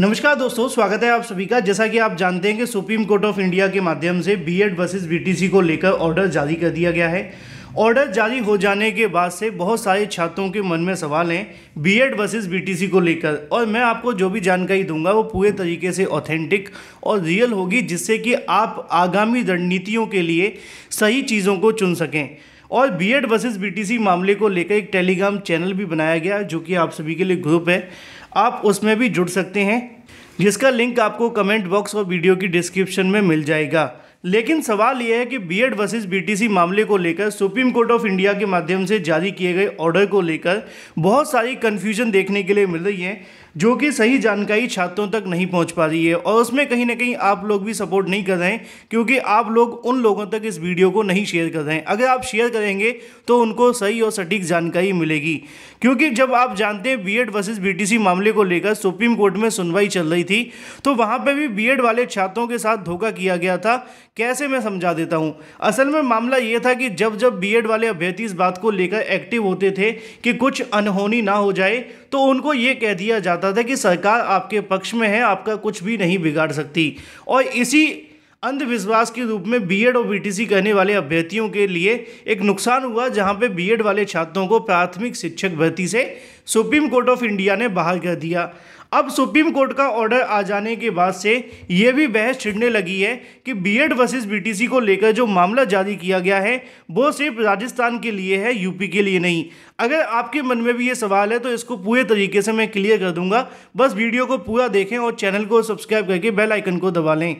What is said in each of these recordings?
नमस्कार दोस्तों स्वागत है आप सभी का जैसा कि आप जानते हैं कि सुप्रीम कोर्ट ऑफ इंडिया के माध्यम से बीएड वर्सेस बीटीसी को लेकर ऑर्डर जारी कर दिया गया है ऑर्डर जारी हो जाने के बाद से बहुत सारे छात्रों के मन में सवाल हैं बीएड वर्सेस बीटीसी को लेकर और मैं आपको जो भी जानकारी दूंगा वो पूरे तरीके से ऑथेंटिक और रियल होगी जिससे कि आप आगामी रणनीतियों के लिए सही चीज़ों को चुन सकें और बी एड वर्सेज बी मामले को लेकर एक टेलीग्राम चैनल भी बनाया गया जो कि आप सभी के लिए ग्रुप है आप उसमें भी जुड़ सकते हैं जिसका लिंक आपको कमेंट बॉक्स और वीडियो की डिस्क्रिप्शन में मिल जाएगा लेकिन सवाल यह है कि बी एड वर्सेज बीटीसी मामले को लेकर सुप्रीम कोर्ट ऑफ इंडिया के माध्यम से जारी किए गए ऑर्डर को लेकर बहुत सारी कन्फ्यूजन देखने के लिए मिल रही है जो कि सही जानकारी छात्रों तक नहीं पहुंच पा रही है और उसमें कहीं ना कहीं आप लोग भी सपोर्ट नहीं कर रहे हैं क्योंकि आप लोग उन लोगों तक इस वीडियो को नहीं शेयर कर रहे हैं अगर आप शेयर करेंगे तो उनको सही और सटीक जानकारी मिलेगी क्योंकि जब आप जानते हैं बी एड वर्सेज बी मामले को लेकर सुप्रीम कोर्ट में सुनवाई चल रही थी तो वहाँ पर भी बी वाले छात्रों के साथ धोखा किया गया था कैसे मैं समझा देता हूँ असल में मामला ये था कि जब जब बी वाले अभ्यर्थी इस बात को लेकर एक्टिव होते थे कि कुछ अनहोनी ना हो जाए तो उनको ये कह दिया जाता बताता था कि सरकार आपके पक्ष में है आपका कुछ भी नहीं बिगाड़ सकती और इसी अंधविश्वास के रूप में बीएड और बीटीसी करने वाले अभ्यर्थियों के लिए एक नुकसान हुआ जहां पे बीएड वाले छात्रों को प्राथमिक शिक्षक भर्ती से सुप्रीम कोर्ट ऑफ इंडिया ने बाहर कर दिया अब सुप्रीम कोर्ट का ऑर्डर आ जाने के बाद से यह भी बहस छिड़ने लगी है कि बीएड वर्सेस बीटीसी को लेकर जो मामला जारी किया गया है वो सिर्फ राजस्थान के लिए है यूपी के लिए नहीं अगर आपके मन में भी ये सवाल है तो इसको पूरे तरीके से मैं क्लियर कर दूंगा बस वीडियो को पूरा देखें और चैनल को सब्सक्राइब करके बेल आइकन को दबा लें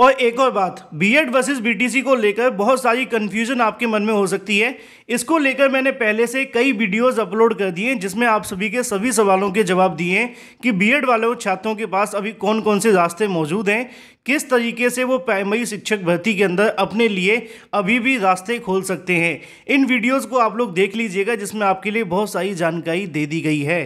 और एक और बात बीएड वर्सेस बीटीसी को लेकर बहुत सारी कन्फ्यूजन आपके मन में हो सकती है इसको लेकर मैंने पहले से कई वीडियोस अपलोड कर दिए जिसमें आप सभी के सभी सवालों के जवाब दिए हैं कि बीएड वाले छात्रों के पास अभी कौन कौन से रास्ते मौजूद हैं किस तरीके से वो प्राइमरी शिक्षक भर्ती के अंदर अपने लिए अभी भी रास्ते खोल सकते हैं इन वीडियोज़ को आप लोग देख लीजिएगा जिसमें आपके लिए बहुत सारी जानकारी दे दी गई है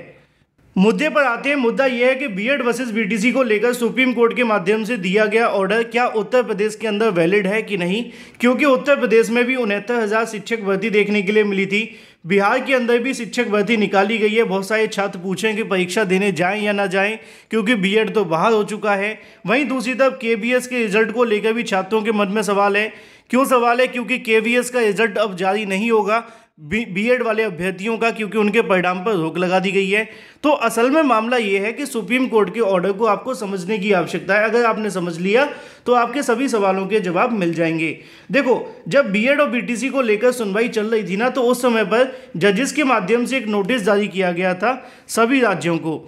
मुद्दे पर आते हैं मुद्दा यह है कि बीएड वर्सेस बीटीसी को लेकर सुप्रीम कोर्ट के माध्यम से दिया गया ऑर्डर क्या उत्तर प्रदेश के अंदर वैलिड है कि नहीं क्योंकि उत्तर प्रदेश में भी उनहत्तर हज़ार शिक्षक भर्ती देखने के लिए मिली थी बिहार के अंदर भी शिक्षक भर्ती निकाली गई है बहुत सारे छात्र पूछें कि परीक्षा देने जाएं या ना जाएं क्योंकि बीएड तो बाहर हो चुका है वहीं दूसरी तरफ केबीएस के रिजल्ट को लेकर भी छात्रों के मन में सवाल है क्यों सवाल है क्योंकि केवीएस का रिजल्ट अब जारी नहीं होगा बी एड वाले अभ्यर्थियों का क्योंकि उनके परिणाम पर रोक लगा दी गई है तो असल में मामला ये है कि सुप्रीम कोर्ट के ऑर्डर को आपको समझने की आवश्यकता है अगर आपने समझ लिया तो आपके सभी सवालों के जवाब मिल जाएंगे देखो जब बीएड और बीटीसी को लेकर सुनवाई चल रही थी ना तो उस समय पर जजेस के माध्यम से एक नोटिस जारी किया गया था सभी राज्यों को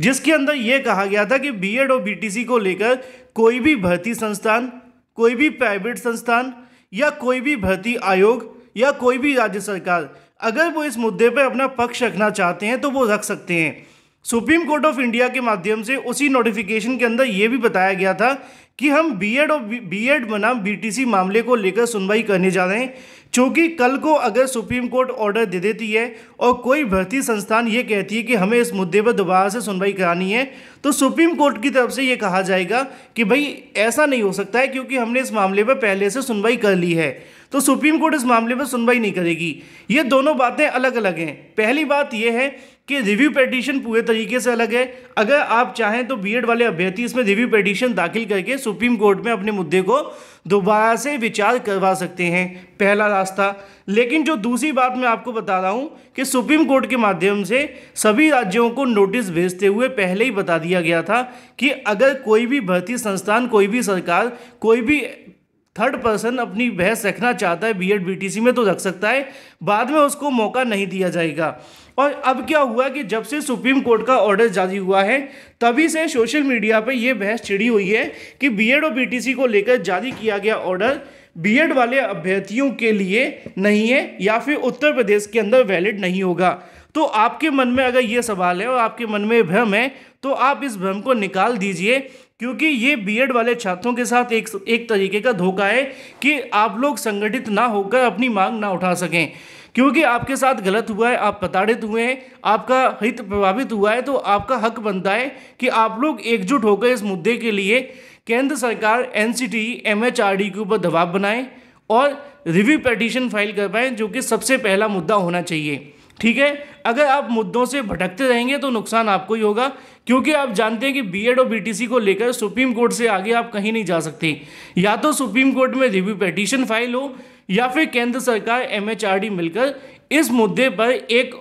जिसके अंदर यह कहा गया था कि एड और सी को लेकर कोई भी भर्ती संस्थान कोई भी प्राइवेट संस्थान या कोई भी भर्ती आयोग या कोई भी राज्य सरकार अगर वो इस मुद्दे पर अपना पक्ष रखना चाहते हैं तो वो रख सकते हैं सुप्रीम कोर्ट ऑफ इंडिया के माध्यम से उसी नोटिफिकेशन के अंदर ये भी बताया गया था कि हम बीएड और बीएड बनाम बीटीसी मामले को लेकर सुनवाई करने जा रहे हैं चूँकि कल को अगर सुप्रीम कोर्ट ऑर्डर दे देती है और कोई भर्ती संस्थान ये कहती है कि हमें इस मुद्दे पर दोबारा से सुनवाई करानी है तो सुप्रीम कोर्ट की तरफ से ये कहा जाएगा कि भाई ऐसा नहीं हो सकता है क्योंकि हमने इस मामले पर पहले से सुनवाई कर ली है तो सुप्रीम कोर्ट इस मामले में सुनवाई नहीं करेगी ये दोनों बातें अलग अलग हैं पहली बात यह है कि रिव्यू पटिशन पूरे तरीके से अलग है अगर आप चाहें तो बीएड वाले अभ्यर्थी इसमें रिव्यू पटिशन दाखिल करके सुप्रीम कोर्ट में अपने मुद्दे को दोबारा से विचार करवा सकते हैं पहला रास्ता लेकिन जो दूसरी बात मैं आपको बता रहा हूँ कि सुप्रीम कोर्ट के माध्यम से सभी राज्यों को नोटिस भेजते हुए पहले ही बता दिया गया था कि अगर कोई भी भर्ती संस्थान कोई भी सरकार कोई भी थर्ड पर्सन अपनी बहस रखना चाहता है बीएड बीटीसी में तो रख सकता है बाद में उसको मौका नहीं दिया जाएगा और अब क्या हुआ कि जब से सुप्रीम कोर्ट का ऑर्डर जारी हुआ है तभी से सोशल मीडिया पर यह बहस छिड़ी हुई है कि बी और बी को लेकर जारी किया गया ऑर्डर बी वाले अभ्यर्थियों के लिए नहीं है या फिर उत्तर प्रदेश के अंदर वैलिड नहीं होगा तो आपके मन में अगर ये सवाल है और आपके मन में भ्रम है तो आप इस भ्रम को निकाल दीजिए क्योंकि ये बीएड वाले छात्रों के साथ एक एक तरीके का धोखा है कि आप लोग संगठित ना होकर अपनी मांग ना उठा सकें क्योंकि आपके साथ गलत हुआ है आप प्रताड़ित हुए हैं आपका हित प्रभावित हुआ है तो आपका हक बनता है कि आप लोग एकजुट होकर इस मुद्दे के लिए केंद्र सरकार एन सी के ऊपर दबाव बनाएँ और रिव्यू पटिशन फाइल कर पाएँ जो कि सबसे पहला मुद्दा होना चाहिए ठीक है अगर आप मुद्दों से भटकते रहेंगे तो नुकसान आपको ही होगा क्योंकि आप जानते हैं कि बीएड और बीटीसी को लेकर सुप्रीम कोर्ट से आगे आप कहीं नहीं जा सकते या तो सुप्रीम कोर्ट में रिव्यू पटिशन फाइल हो या फिर केंद्र सरकार एमएचआरडी मिलकर इस मुद्दे पर एक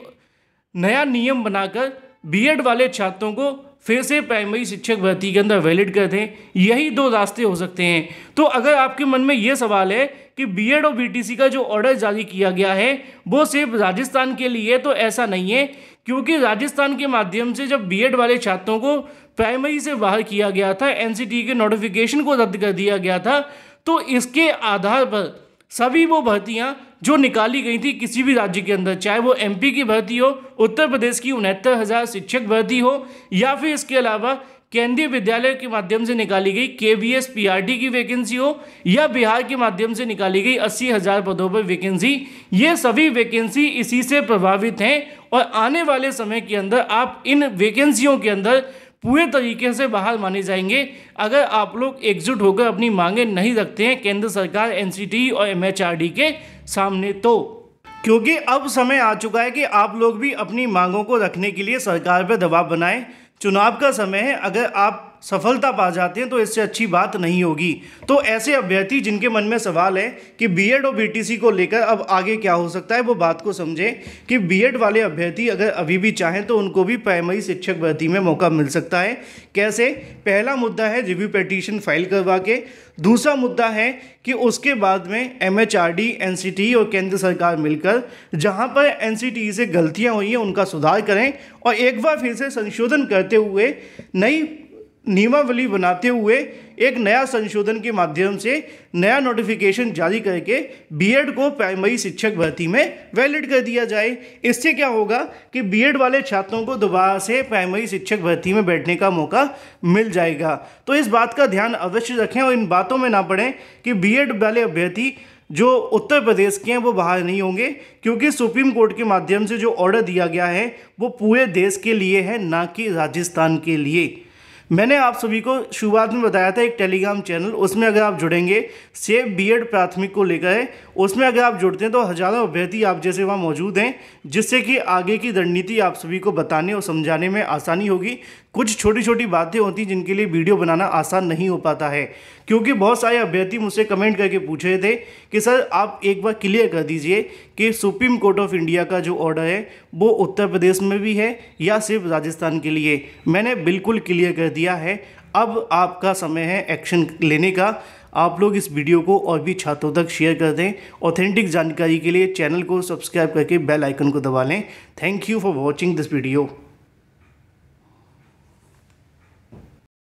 नया नियम बनाकर बीएड वाले छात्रों को फिर से प्राइमरी शिक्षक भर्ती के अंदर वैलिड कर दें यही दो रास्ते हो सकते हैं तो अगर आपके मन में ये सवाल है कि बीएड और बीटीसी का जो ऑर्डर जारी किया गया है वो सिर्फ राजस्थान के लिए तो ऐसा नहीं है क्योंकि राजस्थान के माध्यम से जब बीएड वाले छात्रों को प्राइमरी से बाहर किया गया था एनसीटी के नोटिफिकेशन को रद्द कर दिया गया था तो इसके आधार पर सभी वो भर्तियाँ जो निकाली गई थी किसी भी राज्य के अंदर चाहे वो एमपी की भर्ती हो उत्तर प्रदेश की उनहत्तर हज़ार शिक्षक भर्ती हो या फिर इसके अलावा केंद्रीय विद्यालय के माध्यम से निकाली गई के B S P R T की वैकेंसी हो या बिहार के माध्यम से निकाली गई अस्सी हज़ार पदों पर वैकेंसी ये सभी वैकेंसी इसी से प्रभावित हैं और आने वाले समय के अंदर आप इन वैकेंसियों के अंदर पूरे तरीके से बाहर माने जाएंगे अगर आप लोग एकजुट होकर अपनी मांगे नहीं रखते हैं केंद्र सरकार एन और एम के सामने तो क्योंकि अब समय आ चुका है कि आप लोग भी अपनी मांगों को रखने के लिए सरकार पर दबाव बनाएं चुनाव का समय है अगर आप सफलता पा जाते हैं तो इससे अच्छी बात नहीं होगी तो ऐसे अभ्यर्थी जिनके मन में सवाल है कि बीएड और बीटीसी को लेकर अब आगे क्या हो सकता है वो बात को समझें कि बीएड वाले अभ्यर्थी अगर अभी भी चाहें तो उनको भी प्राइमरी शिक्षक भर्ती में मौका मिल सकता है कैसे पहला मुद्दा है रिव्यू पटिशन फाइल करवा के दूसरा मुद्दा है कि उसके बाद में M H R D N C T और केंद्र सरकार मिलकर जहाँ पर एन सी टी से गलतियाँ हुई हैं उनका सुधार करें और एक बार फिर से संशोधन करते हुए नई नियमावली बनाते हुए एक नया संशोधन के माध्यम से नया नोटिफिकेशन जारी करके बीएड को प्राइमरी शिक्षक भर्ती में वैलिड कर दिया जाए इससे क्या होगा कि बीएड वाले छात्रों को दोबारा से प्राइमरी शिक्षक भर्ती में बैठने का मौका मिल जाएगा तो इस बात का ध्यान अवश्य रखें और इन बातों में ना पड़ें कि बी वाले अभ्यर्थी जो उत्तर प्रदेश के हैं वो बाहर नहीं होंगे क्योंकि सुप्रीम कोर्ट के माध्यम से जो ऑर्डर दिया गया है वो पूरे देश के लिए है ना कि राजस्थान के लिए मैंने आप सभी को शुरुआत में बताया था एक टेलीग्राम चैनल उसमें अगर आप जुड़ेंगे बी बीएड प्राथमिक को लेकर है उसमें अगर आप जुड़ते हैं तो हज़ारों अभ्यर्थी आप जैसे वहाँ मौजूद हैं जिससे कि आगे की रणनीति आप सभी को बताने और समझाने में आसानी होगी कुछ छोटी छोटी बातें होती जिनके लिए वीडियो बनाना आसान नहीं हो पाता है क्योंकि बहुत सारे अभ्यर्थी मुझसे कमेंट करके पूछ रहे थे कि सर आप एक बार क्लियर कर दीजिए कि सुप्रीम कोर्ट ऑफ इंडिया का जो ऑर्डर है वो उत्तर प्रदेश में भी है या सिर्फ राजस्थान के लिए मैंने बिल्कुल क्लियर कर दिया है अब आपका समय है एक्शन लेने का आप लोग इस वीडियो को और भी छात्रों तक शेयर कर दें ऑथेंटिक जानकारी के लिए चैनल को सब्सक्राइब करके बेल आइकन को दबा लें thank you for watching this video